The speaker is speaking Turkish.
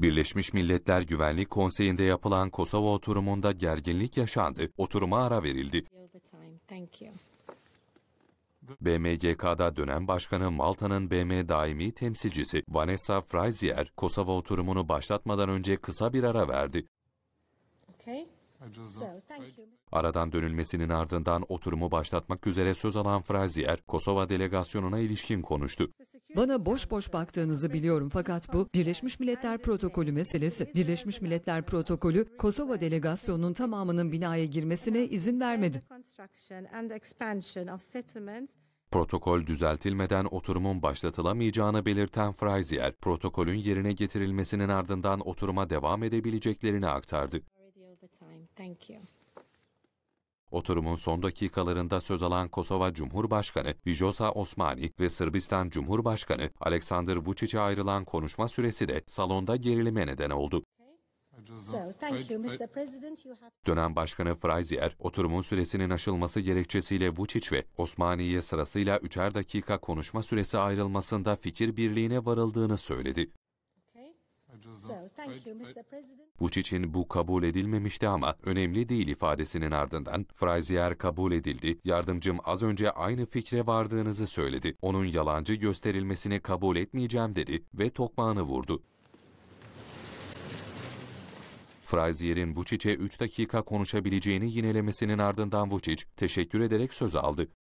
Birleşmiş Milletler Güvenlik Konseyi'nde yapılan Kosova oturumunda gerginlik yaşandı. Oturuma ara verildi. BMGK'da dönem başkanı Malta'nın BM daimi temsilcisi Vanessa Frazier, Kosova oturumunu başlatmadan önce kısa bir ara verdi. Okay. Aradan dönülmesinin ardından oturumu başlatmak üzere söz alan Frazier, Kosova delegasyonuna ilişkin konuştu. Bana boş boş baktığınızı biliyorum fakat bu Birleşmiş Milletler Protokolü meselesi. Birleşmiş Milletler Protokolü Kosova delegasyonunun tamamının binaya girmesine izin vermedi. Protokol düzeltilmeden oturumun başlatılamayacağını belirten Frazier, protokolün yerine getirilmesinin ardından oturuma devam edebileceklerini aktardı. Oturumun son dakikalarında söz alan Kosova Cumhurbaşkanı Vijosa Osmani ve Sırbistan Cumhurbaşkanı Aleksandar Vučić'e ayrılan konuşma süresi de salonda gerilime neden oldu. Dönem Başkanı Frazier, oturumun süresinin aşılması gerekçesiyle Vučić ve Osmaniye sırasıyla üçer dakika konuşma süresi ayrılmasında fikir birliğine varıldığını söyledi. Buçic'in bu kabul edilmemişti ama önemli değil ifadesinin ardından Frazier kabul edildi, yardımcım az önce aynı fikre vardığınızı söyledi, onun yalancı gösterilmesini kabul etmeyeceğim dedi ve tokmağını vurdu. Frazier'in Vucic'e 3 dakika konuşabileceğini yinelemesinin ardından Vucic teşekkür ederek söz aldı.